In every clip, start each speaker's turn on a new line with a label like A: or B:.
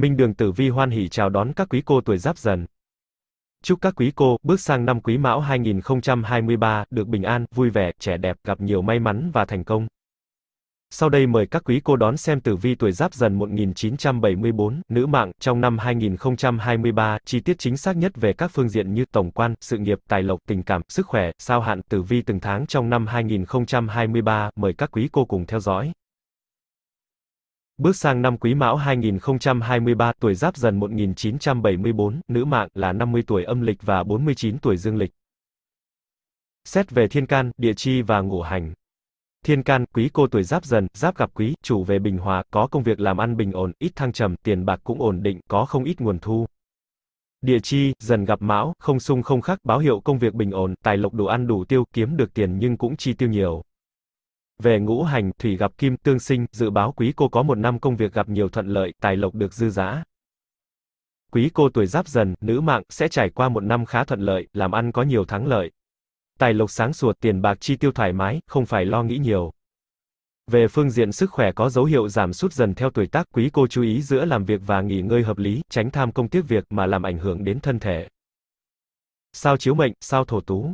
A: Minh Đường Tử Vi hoan hỷ chào đón các quý cô tuổi Giáp Dần. Chúc các quý cô bước sang năm Quý Mão 2023 được bình an, vui vẻ, trẻ đẹp, gặp nhiều may mắn và thành công. Sau đây mời các quý cô đón xem tử vi tuổi Giáp Dần 1974, nữ mạng trong năm 2023, chi tiết chính xác nhất về các phương diện như tổng quan, sự nghiệp, tài lộc, tình cảm, sức khỏe, sao hạn, tử vi từng tháng trong năm 2023, mời các quý cô cùng theo dõi. Bước sang năm Quý Mão 2023, tuổi Giáp Dần 1974, nữ mạng là 50 tuổi âm lịch và 49 tuổi dương lịch. Xét về thiên can, địa chi và ngũ hành. Thiên can, quý cô tuổi Giáp Dần, Giáp gặp quý, chủ về bình hòa, có công việc làm ăn bình ổn, ít thăng trầm, tiền bạc cũng ổn định, có không ít nguồn thu. Địa chi, dần gặp mão, không sung không khắc, báo hiệu công việc bình ổn, tài lộc đủ ăn đủ tiêu, kiếm được tiền nhưng cũng chi tiêu nhiều. Về ngũ hành, thủy gặp kim tương sinh, dự báo quý cô có một năm công việc gặp nhiều thuận lợi, tài lộc được dư dã. Quý cô tuổi giáp dần, nữ mạng, sẽ trải qua một năm khá thuận lợi, làm ăn có nhiều thắng lợi. Tài lộc sáng sủa, tiền bạc chi tiêu thoải mái, không phải lo nghĩ nhiều. Về phương diện sức khỏe có dấu hiệu giảm sút dần theo tuổi tác, quý cô chú ý giữa làm việc và nghỉ ngơi hợp lý, tránh tham công tiếc việc mà làm ảnh hưởng đến thân thể. Sao chiếu mệnh, sao thổ tú.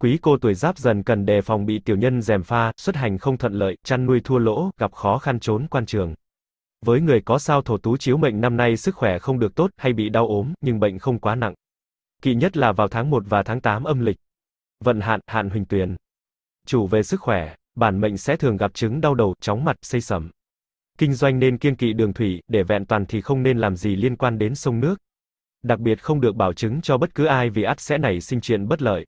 A: Quý cô tuổi giáp dần cần đề phòng bị tiểu nhân dèm pha, xuất hành không thuận lợi, chăn nuôi thua lỗ, gặp khó khăn trốn quan trường. Với người có sao thổ tú chiếu mệnh năm nay sức khỏe không được tốt hay bị đau ốm, nhưng bệnh không quá nặng. Kỵ nhất là vào tháng 1 và tháng 8 âm lịch. Vận hạn, hạn huỳnh tuyền. Chủ về sức khỏe, bản mệnh sẽ thường gặp chứng đau đầu, chóng mặt, xây sẩm. Kinh doanh nên kiên kỵ đường thủy, để vẹn toàn thì không nên làm gì liên quan đến sông nước. Đặc biệt không được bảo chứng cho bất cứ ai vì ắt sẽ nảy sinh chuyện bất lợi.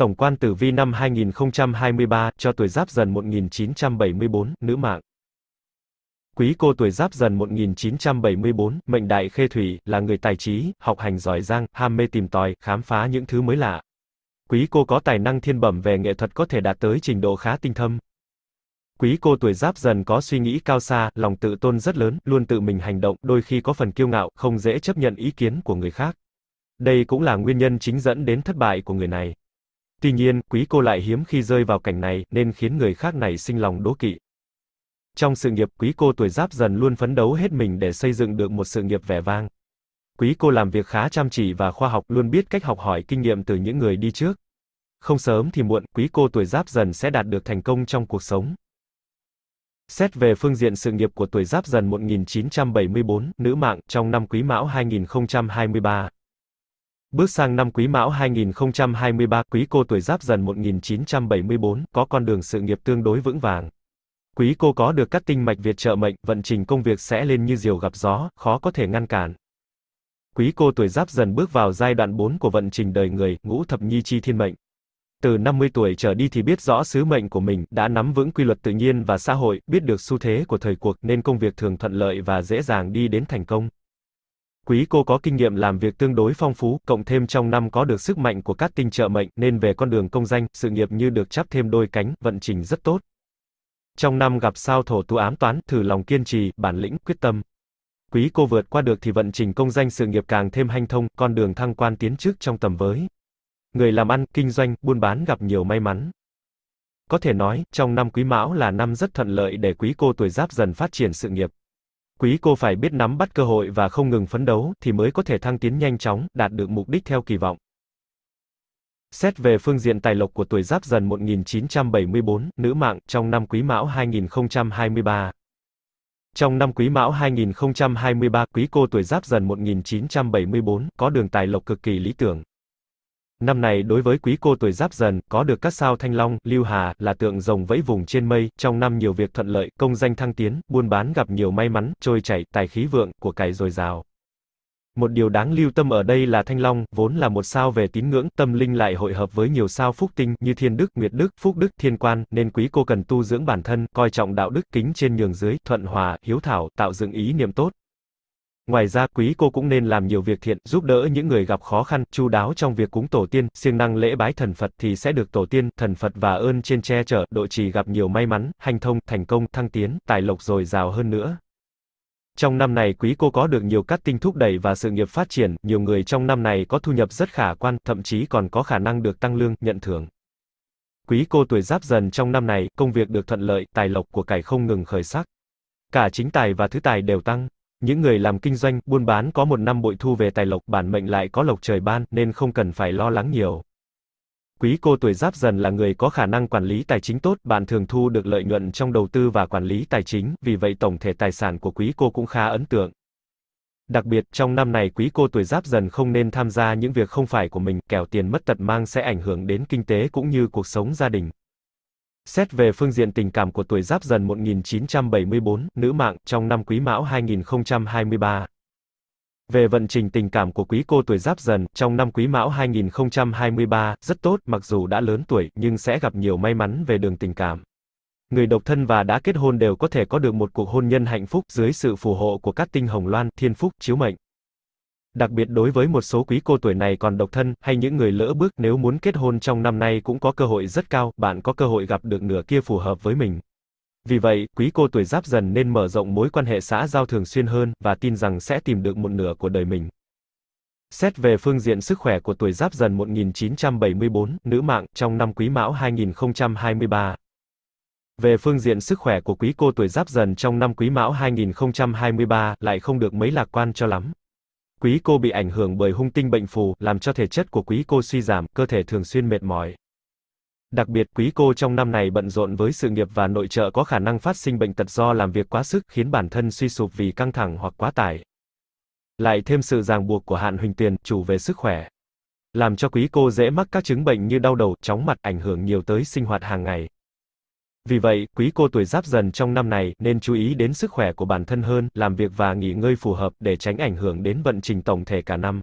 A: Tổng quan tử vi năm 2023 cho tuổi Giáp Dần 1974, nữ mạng. Quý cô tuổi Giáp Dần 1974, mệnh đại khê thủy, là người tài trí, học hành giỏi giang, ham mê tìm tòi, khám phá những thứ mới lạ. Quý cô có tài năng thiên bẩm về nghệ thuật có thể đạt tới trình độ khá tinh thâm. Quý cô tuổi Giáp Dần có suy nghĩ cao xa, lòng tự tôn rất lớn, luôn tự mình hành động, đôi khi có phần kiêu ngạo, không dễ chấp nhận ý kiến của người khác. Đây cũng là nguyên nhân chính dẫn đến thất bại của người này. Tuy nhiên, quý cô lại hiếm khi rơi vào cảnh này, nên khiến người khác nảy sinh lòng đố kỵ. Trong sự nghiệp, quý cô tuổi giáp dần luôn phấn đấu hết mình để xây dựng được một sự nghiệp vẻ vang. Quý cô làm việc khá chăm chỉ và khoa học, luôn biết cách học hỏi kinh nghiệm từ những người đi trước. Không sớm thì muộn, quý cô tuổi giáp dần sẽ đạt được thành công trong cuộc sống. Xét về phương diện sự nghiệp của tuổi giáp dần 1974, nữ mạng, trong năm quý mão 2023, Bước sang năm Quý Mão 2023, Quý Cô tuổi Giáp Dần 1974, có con đường sự nghiệp tương đối vững vàng. Quý Cô có được các tinh mạch Việt trợ mệnh, vận trình công việc sẽ lên như diều gặp gió, khó có thể ngăn cản. Quý Cô tuổi Giáp Dần bước vào giai đoạn 4 của vận trình đời người, ngũ thập nhi chi thiên mệnh. Từ 50 tuổi trở đi thì biết rõ sứ mệnh của mình, đã nắm vững quy luật tự nhiên và xã hội, biết được xu thế của thời cuộc nên công việc thường thuận lợi và dễ dàng đi đến thành công. Quý cô có kinh nghiệm làm việc tương đối phong phú, cộng thêm trong năm có được sức mạnh của các tinh trợ mệnh, nên về con đường công danh, sự nghiệp như được chắp thêm đôi cánh, vận trình rất tốt. Trong năm gặp sao thổ tú ám toán, thử lòng kiên trì, bản lĩnh, quyết tâm. Quý cô vượt qua được thì vận trình công danh sự nghiệp càng thêm hanh thông, con đường thăng quan tiến trước trong tầm với. Người làm ăn, kinh doanh, buôn bán gặp nhiều may mắn. Có thể nói, trong năm quý mão là năm rất thuận lợi để quý cô tuổi giáp dần phát triển sự nghiệp. Quý cô phải biết nắm bắt cơ hội và không ngừng phấn đấu thì mới có thể thăng tiến nhanh chóng, đạt được mục đích theo kỳ vọng. Xét về phương diện tài lộc của tuổi Giáp Dần 1974, nữ mạng trong năm Quý Mão 2023. Trong năm Quý Mão 2023, Quý cô tuổi Giáp Dần 1974 có đường tài lộc cực kỳ lý tưởng, Năm này đối với quý cô tuổi giáp dần, có được các sao thanh long, lưu hà, là tượng rồng vẫy vùng trên mây, trong năm nhiều việc thuận lợi, công danh thăng tiến, buôn bán gặp nhiều may mắn, trôi chảy, tài khí vượng, của cải dồi dào. Một điều đáng lưu tâm ở đây là Thanh Long, vốn là một sao về tín ngưỡng, tâm linh lại hội hợp với nhiều sao phúc tinh như Thiên Đức, Nguyệt Đức, Phúc Đức, Thiên Quan, nên quý cô cần tu dưỡng bản thân, coi trọng đạo đức, kính trên nhường dưới, thuận hòa, hiếu thảo, tạo dựng ý niệm tốt. Ngoài ra quý cô cũng nên làm nhiều việc thiện, giúp đỡ những người gặp khó khăn, chu đáo trong việc cúng tổ tiên, siêng năng lễ bái thần Phật thì sẽ được tổ tiên, thần Phật và ơn trên che chở, độ trì gặp nhiều may mắn, hành thông, thành công, thăng tiến, tài lộc dồi dào hơn nữa. Trong năm này quý cô có được nhiều cát tinh thúc đẩy và sự nghiệp phát triển, nhiều người trong năm này có thu nhập rất khả quan, thậm chí còn có khả năng được tăng lương, nhận thưởng. Quý cô tuổi giáp dần trong năm này, công việc được thuận lợi, tài lộc của cải không ngừng khởi sắc. Cả chính tài và thứ tài đều tăng những người làm kinh doanh, buôn bán có một năm bội thu về tài lộc, bản mệnh lại có lộc trời ban, nên không cần phải lo lắng nhiều. Quý cô tuổi giáp dần là người có khả năng quản lý tài chính tốt, bạn thường thu được lợi nhuận trong đầu tư và quản lý tài chính, vì vậy tổng thể tài sản của quý cô cũng khá ấn tượng. Đặc biệt, trong năm này quý cô tuổi giáp dần không nên tham gia những việc không phải của mình, kẻo tiền mất tật mang sẽ ảnh hưởng đến kinh tế cũng như cuộc sống gia đình. Xét về phương diện tình cảm của tuổi Giáp Dần 1974, nữ mạng, trong năm Quý Mão 2023. Về vận trình tình cảm của quý cô tuổi Giáp Dần, trong năm Quý Mão 2023, rất tốt, mặc dù đã lớn tuổi, nhưng sẽ gặp nhiều may mắn về đường tình cảm. Người độc thân và đã kết hôn đều có thể có được một cuộc hôn nhân hạnh phúc dưới sự phù hộ của các tinh hồng loan, thiên phúc, chiếu mệnh. Đặc biệt đối với một số quý cô tuổi này còn độc thân, hay những người lỡ bước nếu muốn kết hôn trong năm nay cũng có cơ hội rất cao, bạn có cơ hội gặp được nửa kia phù hợp với mình. Vì vậy, quý cô tuổi giáp dần nên mở rộng mối quan hệ xã giao thường xuyên hơn, và tin rằng sẽ tìm được một nửa của đời mình. Xét về phương diện sức khỏe của tuổi giáp dần 1974, nữ mạng, trong năm quý mão 2023. Về phương diện sức khỏe của quý cô tuổi giáp dần trong năm quý mão 2023, lại không được mấy lạc quan cho lắm. Quý cô bị ảnh hưởng bởi hung tinh bệnh phù, làm cho thể chất của quý cô suy giảm, cơ thể thường xuyên mệt mỏi. Đặc biệt, quý cô trong năm này bận rộn với sự nghiệp và nội trợ có khả năng phát sinh bệnh tật do làm việc quá sức, khiến bản thân suy sụp vì căng thẳng hoặc quá tải. Lại thêm sự ràng buộc của hạn huỳnh tiền, chủ về sức khỏe. Làm cho quý cô dễ mắc các chứng bệnh như đau đầu, chóng mặt, ảnh hưởng nhiều tới sinh hoạt hàng ngày. Vì vậy, quý cô tuổi giáp dần trong năm này nên chú ý đến sức khỏe của bản thân hơn, làm việc và nghỉ ngơi phù hợp để tránh ảnh hưởng đến vận trình tổng thể cả năm.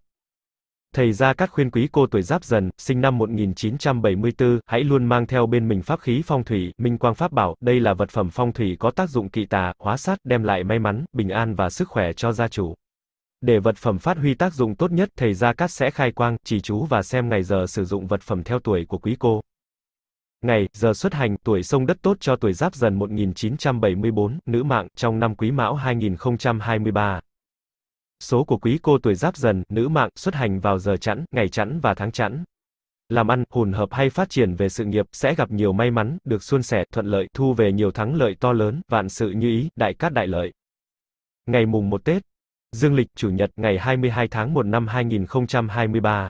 A: Thầy Gia Cát khuyên quý cô tuổi Giáp Dần, sinh năm 1974, hãy luôn mang theo bên mình pháp khí phong thủy, minh quang pháp bảo, đây là vật phẩm phong thủy có tác dụng kỵ tà, hóa sát, đem lại may mắn, bình an và sức khỏe cho gia chủ. Để vật phẩm phát huy tác dụng tốt nhất, thầy Gia Cát sẽ khai quang, chỉ chú và xem ngày giờ sử dụng vật phẩm theo tuổi của quý cô. Ngày, giờ xuất hành, tuổi sông đất tốt cho tuổi giáp dần 1974, nữ mạng, trong năm quý mão 2023. Số của quý cô tuổi giáp dần, nữ mạng, xuất hành vào giờ chẵn, ngày chẵn và tháng chẵn. Làm ăn, hùn hợp hay phát triển về sự nghiệp, sẽ gặp nhiều may mắn, được suôn sẻ, thuận lợi, thu về nhiều thắng lợi to lớn, vạn sự như ý, đại cát đại lợi. Ngày mùng 1 Tết, Dương lịch, Chủ nhật, ngày 22 tháng 1 năm 2023.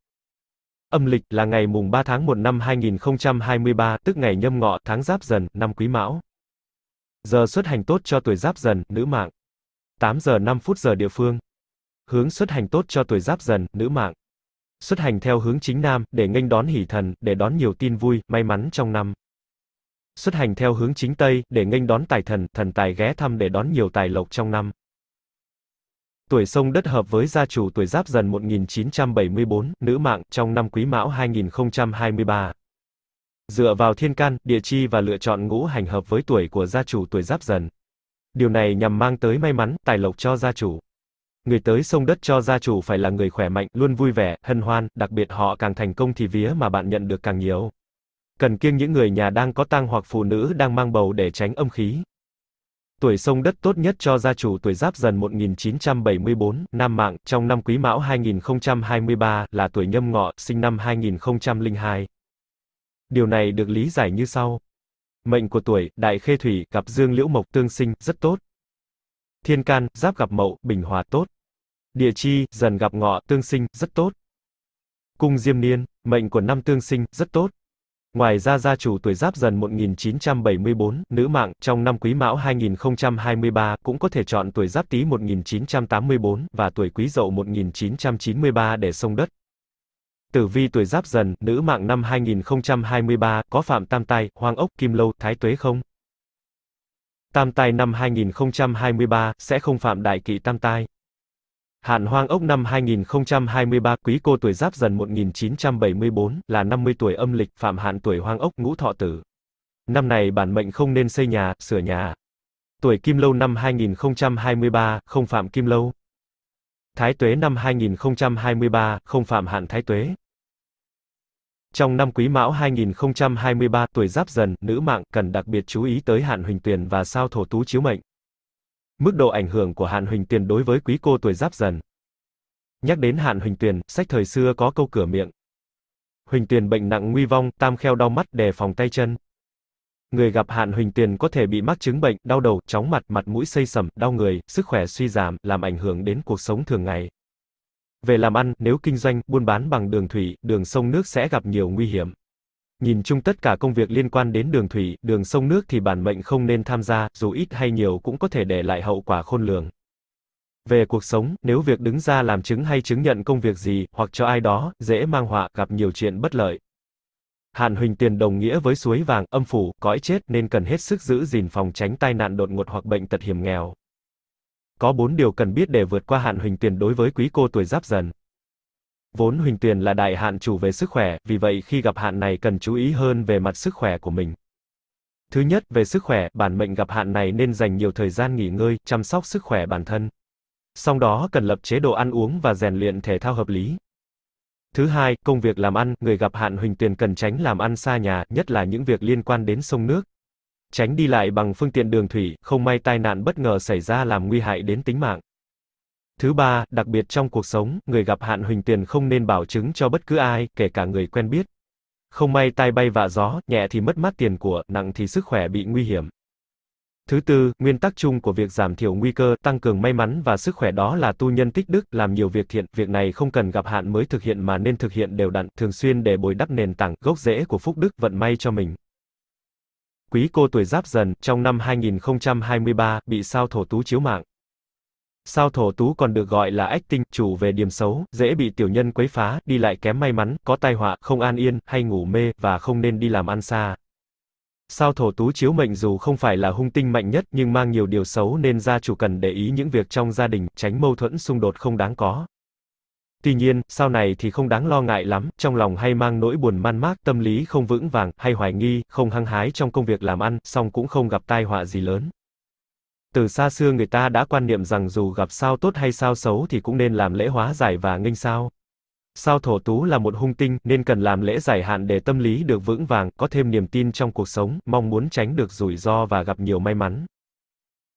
A: Âm lịch là ngày mùng 3 tháng 1 năm 2023, tức ngày nhâm ngọ, tháng Giáp Dần, năm Quý Mão. Giờ xuất hành tốt cho tuổi Giáp Dần, nữ mạng. 8 giờ 5 phút giờ địa phương. Hướng xuất hành tốt cho tuổi Giáp Dần, nữ mạng. Xuất hành theo hướng chính nam để nghênh đón hỷ thần, để đón nhiều tin vui, may mắn trong năm. Xuất hành theo hướng chính tây để nghênh đón tài thần, thần tài ghé thăm để đón nhiều tài lộc trong năm. Tuổi sông đất hợp với gia chủ tuổi Giáp dần 1974, nữ mạng, trong năm Quý Mão 2023. Dựa vào thiên can, địa chi và lựa chọn ngũ hành hợp với tuổi của gia chủ tuổi Giáp dần. Điều này nhằm mang tới may mắn, tài lộc cho gia chủ. Người tới sông đất cho gia chủ phải là người khỏe mạnh, luôn vui vẻ, hân hoan, đặc biệt họ càng thành công thì vía mà bạn nhận được càng nhiều. Cần kiêng những người nhà đang có tang hoặc phụ nữ đang mang bầu để tránh âm khí. Tuổi sông đất tốt nhất cho gia chủ tuổi Giáp Dần 1974, Nam Mạng, trong năm Quý Mão 2023, là tuổi Nhâm Ngọ, sinh năm 2002. Điều này được lý giải như sau. Mệnh của tuổi, Đại Khê Thủy, gặp Dương Liễu Mộc tương sinh, rất tốt. Thiên Can, Giáp gặp Mậu, Bình Hòa tốt. Địa Chi, Dần gặp Ngọ, tương sinh, rất tốt. Cung Diêm Niên, mệnh của năm tương sinh, rất tốt. Ngoài ra gia chủ tuổi Giáp Dần 1974, nữ mạng, trong năm Quý Mão 2023 cũng có thể chọn tuổi Giáp Tý 1984 và tuổi Quý Dậu 1993 để sông đất. Tử vi tuổi Giáp Dần, nữ mạng năm 2023 có phạm tam tai, hoang ốc, kim lâu, thái tuế không? Tam tai năm 2023 sẽ không phạm đại kỵ tam tai. Hạn hoang ốc năm 2023 quý cô tuổi giáp dần 1974 là 50 tuổi âm lịch phạm hạn tuổi hoang ốc ngũ thọ tử. Năm này bản mệnh không nên xây nhà, sửa nhà. Tuổi kim lâu năm 2023 không phạm kim lâu. Thái tuế năm 2023 không phạm hạn thái tuế. Trong năm quý mão 2023 tuổi giáp dần, nữ mạng cần đặc biệt chú ý tới hạn huỳnh tuyền và sao thổ tú chiếu mệnh. Mức độ ảnh hưởng của hạn Huỳnh Tuyền đối với quý cô tuổi giáp dần. Nhắc đến hạn Huỳnh Tuyền, sách thời xưa có câu cửa miệng. Huỳnh Tuyền bệnh nặng nguy vong, tam kheo đau mắt, đề phòng tay chân. Người gặp hạn Huỳnh Tuyền có thể bị mắc chứng bệnh, đau đầu, chóng mặt, mặt mũi xây sầm, đau người, sức khỏe suy giảm, làm ảnh hưởng đến cuộc sống thường ngày. Về làm ăn, nếu kinh doanh, buôn bán bằng đường thủy, đường sông nước sẽ gặp nhiều nguy hiểm. Nhìn chung tất cả công việc liên quan đến đường thủy, đường sông nước thì bản mệnh không nên tham gia, dù ít hay nhiều cũng có thể để lại hậu quả khôn lường. Về cuộc sống, nếu việc đứng ra làm chứng hay chứng nhận công việc gì, hoặc cho ai đó, dễ mang họa, gặp nhiều chuyện bất lợi. Hạn Huỳnh Tiền đồng nghĩa với suối vàng, âm phủ, cõi chết nên cần hết sức giữ gìn phòng tránh tai nạn đột ngột hoặc bệnh tật hiểm nghèo. Có bốn điều cần biết để vượt qua hạn Huỳnh Tiền đối với quý cô tuổi Giáp Dần. Vốn Huỳnh Tuyền là đại hạn chủ về sức khỏe, vì vậy khi gặp hạn này cần chú ý hơn về mặt sức khỏe của mình. Thứ nhất, về sức khỏe, bản mệnh gặp hạn này nên dành nhiều thời gian nghỉ ngơi, chăm sóc sức khỏe bản thân. Song đó cần lập chế độ ăn uống và rèn luyện thể thao hợp lý. Thứ hai, công việc làm ăn, người gặp hạn Huỳnh Tuyền cần tránh làm ăn xa nhà, nhất là những việc liên quan đến sông nước. Tránh đi lại bằng phương tiện đường thủy, không may tai nạn bất ngờ xảy ra làm nguy hại đến tính mạng. Thứ ba, đặc biệt trong cuộc sống, người gặp hạn huỳnh tiền không nên bảo chứng cho bất cứ ai, kể cả người quen biết. Không may tai bay vạ gió, nhẹ thì mất mát tiền của, nặng thì sức khỏe bị nguy hiểm. Thứ tư, nguyên tắc chung của việc giảm thiểu nguy cơ, tăng cường may mắn và sức khỏe đó là tu nhân tích đức, làm nhiều việc thiện, việc này không cần gặp hạn mới thực hiện mà nên thực hiện đều đặn, thường xuyên để bồi đắp nền tảng, gốc rễ của phúc đức, vận may cho mình. Quý cô tuổi giáp dần, trong năm 2023, bị sao thổ tú chiếu mạng sao thổ tú còn được gọi là ách tinh, chủ về điểm xấu, dễ bị tiểu nhân quấy phá, đi lại kém may mắn, có tai họa, không an yên, hay ngủ mê, và không nên đi làm ăn xa. Sao thổ tú chiếu mệnh dù không phải là hung tinh mạnh nhất nhưng mang nhiều điều xấu nên gia chủ cần để ý những việc trong gia đình, tránh mâu thuẫn xung đột không đáng có. Tuy nhiên, sau này thì không đáng lo ngại lắm, trong lòng hay mang nỗi buồn man mác, tâm lý không vững vàng, hay hoài nghi, không hăng hái trong công việc làm ăn, song cũng không gặp tai họa gì lớn. Từ xa xưa người ta đã quan niệm rằng dù gặp sao tốt hay sao xấu thì cũng nên làm lễ hóa giải và nghênh sao. Sao thổ tú là một hung tinh nên cần làm lễ giải hạn để tâm lý được vững vàng, có thêm niềm tin trong cuộc sống, mong muốn tránh được rủi ro và gặp nhiều may mắn.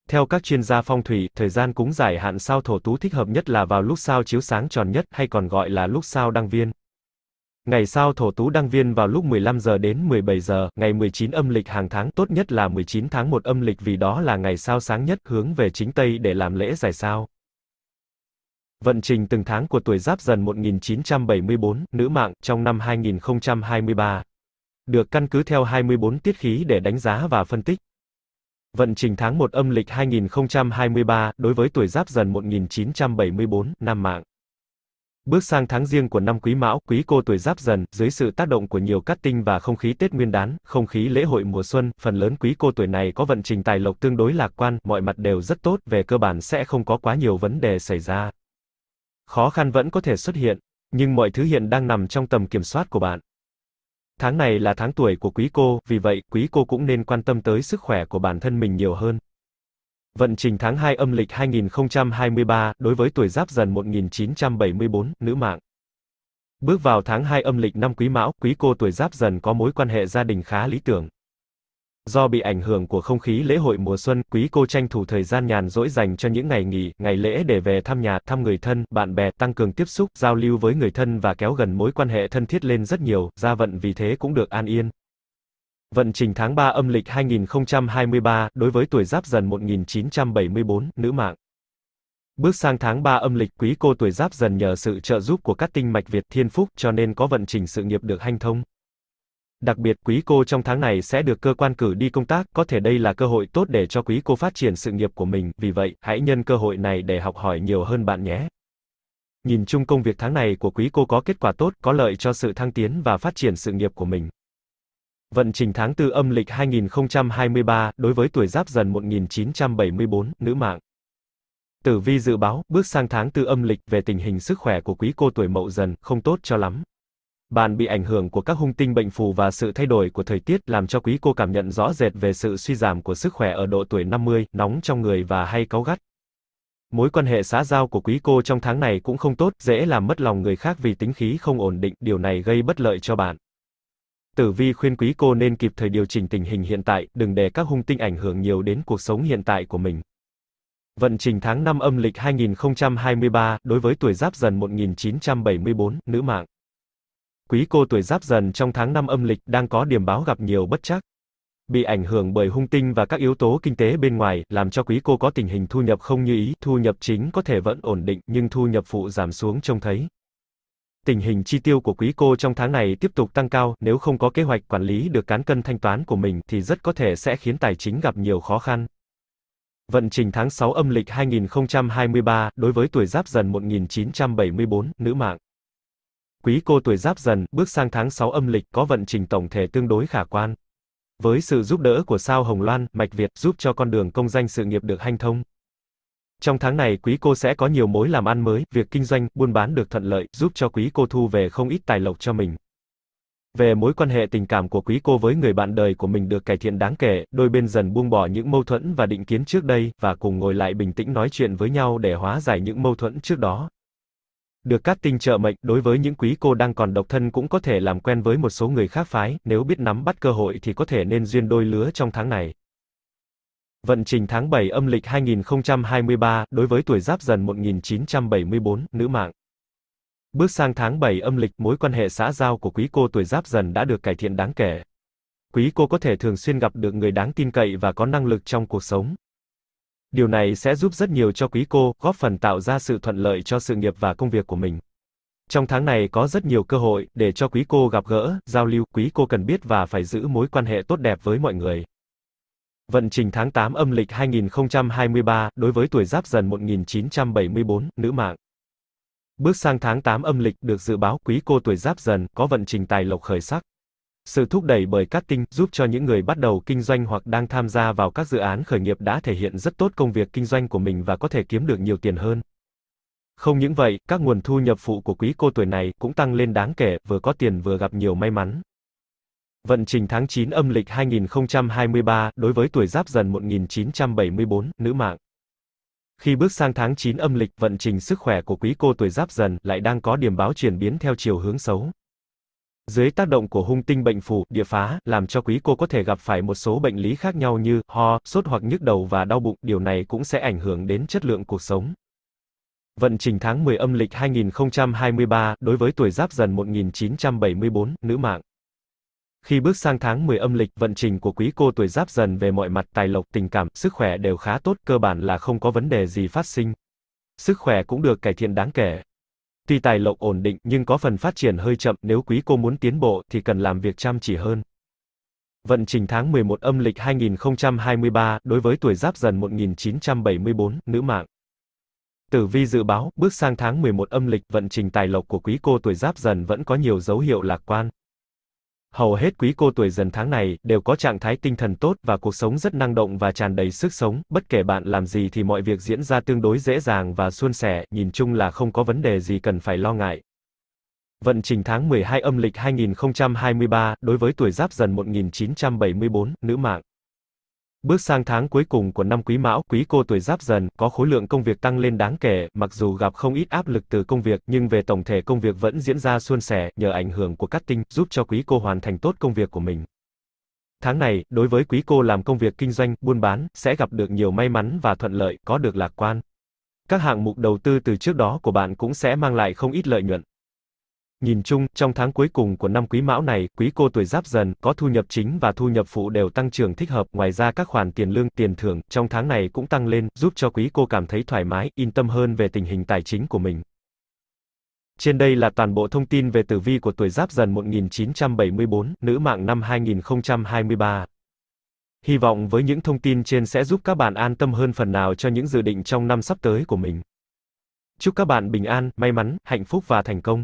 A: Theo các chuyên gia phong thủy, thời gian cúng giải hạn sao thổ tú thích hợp nhất là vào lúc sao chiếu sáng tròn nhất hay còn gọi là lúc sao đăng viên. Ngày sau thổ tú đăng viên vào lúc 15 giờ đến 17 giờ, ngày 19 âm lịch hàng tháng tốt nhất là 19 tháng 1 âm lịch vì đó là ngày sao sáng nhất hướng về chính Tây để làm lễ giải sao. Vận trình từng tháng của tuổi Giáp dần 1974, nữ mạng, trong năm 2023. Được căn cứ theo 24 tiết khí để đánh giá và phân tích. Vận trình tháng 1 âm lịch 2023, đối với tuổi Giáp dần 1974, năm mạng. Bước sang tháng riêng của năm Quý Mão, Quý Cô tuổi Giáp Dần, dưới sự tác động của nhiều cát tinh và không khí Tết Nguyên đán, không khí lễ hội mùa xuân, phần lớn Quý Cô tuổi này có vận trình tài lộc tương đối lạc quan, mọi mặt đều rất tốt, về cơ bản sẽ không có quá nhiều vấn đề xảy ra. Khó khăn vẫn có thể xuất hiện, nhưng mọi thứ hiện đang nằm trong tầm kiểm soát của bạn. Tháng này là tháng tuổi của Quý Cô, vì vậy, Quý Cô cũng nên quan tâm tới sức khỏe của bản thân mình nhiều hơn. Vận trình tháng 2 âm lịch 2023, đối với tuổi Giáp Dần 1974, nữ mạng. Bước vào tháng 2 âm lịch năm Quý Mão, Quý cô tuổi Giáp Dần có mối quan hệ gia đình khá lý tưởng. Do bị ảnh hưởng của không khí lễ hội mùa xuân, Quý cô tranh thủ thời gian nhàn rỗi dành cho những ngày nghỉ, ngày lễ để về thăm nhà, thăm người thân, bạn bè, tăng cường tiếp xúc, giao lưu với người thân và kéo gần mối quan hệ thân thiết lên rất nhiều, gia vận vì thế cũng được an yên. Vận trình tháng 3 âm lịch 2023 đối với tuổi Giáp Dần 1974, nữ mạng. Bước sang tháng 3 âm lịch quý cô tuổi Giáp Dần nhờ sự trợ giúp của các tinh mạch Việt Thiên Phúc cho nên có vận trình sự nghiệp được hanh thông. Đặc biệt quý cô trong tháng này sẽ được cơ quan cử đi công tác, có thể đây là cơ hội tốt để cho quý cô phát triển sự nghiệp của mình, vì vậy, hãy nhân cơ hội này để học hỏi nhiều hơn bạn nhé. Nhìn chung công việc tháng này của quý cô có kết quả tốt, có lợi cho sự thăng tiến và phát triển sự nghiệp của mình. Vận trình tháng 4 âm lịch 2023 đối với tuổi Giáp Dần 1974, nữ mạng. Tử vi dự báo, bước sang tháng 4 âm lịch về tình hình sức khỏe của quý cô tuổi Mậu Dần không tốt cho lắm. Bạn bị ảnh hưởng của các hung tinh bệnh phù và sự thay đổi của thời tiết làm cho quý cô cảm nhận rõ rệt về sự suy giảm của sức khỏe ở độ tuổi 50, nóng trong người và hay cáu gắt. Mối quan hệ xã giao của quý cô trong tháng này cũng không tốt, dễ làm mất lòng người khác vì tính khí không ổn định, điều này gây bất lợi cho bạn. Tử Vi khuyên quý cô nên kịp thời điều chỉnh tình hình hiện tại, đừng để các hung tinh ảnh hưởng nhiều đến cuộc sống hiện tại của mình. Vận trình tháng 5 âm lịch 2023, đối với tuổi Giáp Dần 1974, nữ mạng. Quý cô tuổi Giáp Dần trong tháng 5 âm lịch đang có điểm báo gặp nhiều bất chắc, Bị ảnh hưởng bởi hung tinh và các yếu tố kinh tế bên ngoài, làm cho quý cô có tình hình thu nhập không như ý, thu nhập chính có thể vẫn ổn định, nhưng thu nhập phụ giảm xuống trông thấy tình hình chi tiêu của quý cô trong tháng này tiếp tục tăng cao, nếu không có kế hoạch quản lý được cán cân thanh toán của mình thì rất có thể sẽ khiến tài chính gặp nhiều khó khăn. Vận trình tháng 6 âm lịch 2023 đối với tuổi Giáp Dần 1974, nữ mạng. Quý cô tuổi Giáp Dần bước sang tháng 6 âm lịch có vận trình tổng thể tương đối khả quan. Với sự giúp đỡ của sao Hồng Loan, Mạch Việt giúp cho con đường công danh sự nghiệp được hanh thông. Trong tháng này quý cô sẽ có nhiều mối làm ăn mới, việc kinh doanh, buôn bán được thuận lợi, giúp cho quý cô thu về không ít tài lộc cho mình. Về mối quan hệ tình cảm của quý cô với người bạn đời của mình được cải thiện đáng kể, đôi bên dần buông bỏ những mâu thuẫn và định kiến trước đây, và cùng ngồi lại bình tĩnh nói chuyện với nhau để hóa giải những mâu thuẫn trước đó. Được các tinh trợ mệnh, đối với những quý cô đang còn độc thân cũng có thể làm quen với một số người khác phái, nếu biết nắm bắt cơ hội thì có thể nên duyên đôi lứa trong tháng này. Vận trình tháng 7 âm lịch 2023 đối với tuổi Giáp Dần 1974, nữ mạng. Bước sang tháng 7 âm lịch, mối quan hệ xã giao của quý cô tuổi Giáp Dần đã được cải thiện đáng kể. Quý cô có thể thường xuyên gặp được người đáng tin cậy và có năng lực trong cuộc sống. Điều này sẽ giúp rất nhiều cho quý cô, góp phần tạo ra sự thuận lợi cho sự nghiệp và công việc của mình. Trong tháng này có rất nhiều cơ hội để cho quý cô gặp gỡ, giao lưu, quý cô cần biết và phải giữ mối quan hệ tốt đẹp với mọi người. Vận trình tháng 8 âm lịch 2023, đối với tuổi Giáp Dần 1974, nữ mạng. Bước sang tháng 8 âm lịch được dự báo quý cô tuổi Giáp Dần có vận trình tài lộc khởi sắc. Sự thúc đẩy bởi các tinh giúp cho những người bắt đầu kinh doanh hoặc đang tham gia vào các dự án khởi nghiệp đã thể hiện rất tốt công việc kinh doanh của mình và có thể kiếm được nhiều tiền hơn. Không những vậy, các nguồn thu nhập phụ của quý cô tuổi này cũng tăng lên đáng kể, vừa có tiền vừa gặp nhiều may mắn. Vận trình tháng 9 âm lịch 2023 đối với tuổi Giáp Dần 1974, nữ mạng. Khi bước sang tháng 9 âm lịch, vận trình sức khỏe của quý cô tuổi Giáp Dần lại đang có điểm báo chuyển biến theo chiều hướng xấu. Dưới tác động của hung tinh bệnh phù, địa phá, làm cho quý cô có thể gặp phải một số bệnh lý khác nhau như ho, sốt hoặc nhức đầu và đau bụng, điều này cũng sẽ ảnh hưởng đến chất lượng cuộc sống. Vận trình tháng 10 âm lịch 2023 đối với tuổi Giáp Dần 1974, nữ mạng. Khi bước sang tháng 10 âm lịch, vận trình của quý cô tuổi giáp dần về mọi mặt tài lộc, tình cảm, sức khỏe đều khá tốt, cơ bản là không có vấn đề gì phát sinh. Sức khỏe cũng được cải thiện đáng kể. Tuy tài lộc ổn định nhưng có phần phát triển hơi chậm, nếu quý cô muốn tiến bộ thì cần làm việc chăm chỉ hơn. Vận trình tháng 11 âm lịch 2023, đối với tuổi giáp dần 1974, nữ mạng. Tử vi dự báo, bước sang tháng 11 âm lịch, vận trình tài lộc của quý cô tuổi giáp dần vẫn có nhiều dấu hiệu lạc quan. Hầu hết quý cô tuổi dần tháng này đều có trạng thái tinh thần tốt và cuộc sống rất năng động và tràn đầy sức sống, bất kể bạn làm gì thì mọi việc diễn ra tương đối dễ dàng và suôn sẻ, nhìn chung là không có vấn đề gì cần phải lo ngại. Vận trình tháng 12 âm lịch 2023 đối với tuổi Giáp dần 1974, nữ mạng Bước sang tháng cuối cùng của năm Quý Mão, Quý Cô tuổi Giáp Dần có khối lượng công việc tăng lên đáng kể, mặc dù gặp không ít áp lực từ công việc, nhưng về tổng thể công việc vẫn diễn ra suôn sẻ nhờ ảnh hưởng của các tinh giúp cho Quý Cô hoàn thành tốt công việc của mình. Tháng này, đối với Quý Cô làm công việc kinh doanh, buôn bán sẽ gặp được nhiều may mắn và thuận lợi, có được lạc quan. Các hạng mục đầu tư từ trước đó của bạn cũng sẽ mang lại không ít lợi nhuận. Nhìn chung, trong tháng cuối cùng của năm quý mão này, quý cô tuổi giáp dần, có thu nhập chính và thu nhập phụ đều tăng trưởng thích hợp, ngoài ra các khoản tiền lương, tiền thưởng, trong tháng này cũng tăng lên, giúp cho quý cô cảm thấy thoải mái, yên tâm hơn về tình hình tài chính của mình. Trên đây là toàn bộ thông tin về tử vi của tuổi giáp dần 1974, nữ mạng năm 2023. Hy vọng với những thông tin trên sẽ giúp các bạn an tâm hơn phần nào cho những dự định trong năm sắp tới của mình. Chúc các bạn bình an, may mắn, hạnh phúc và thành công.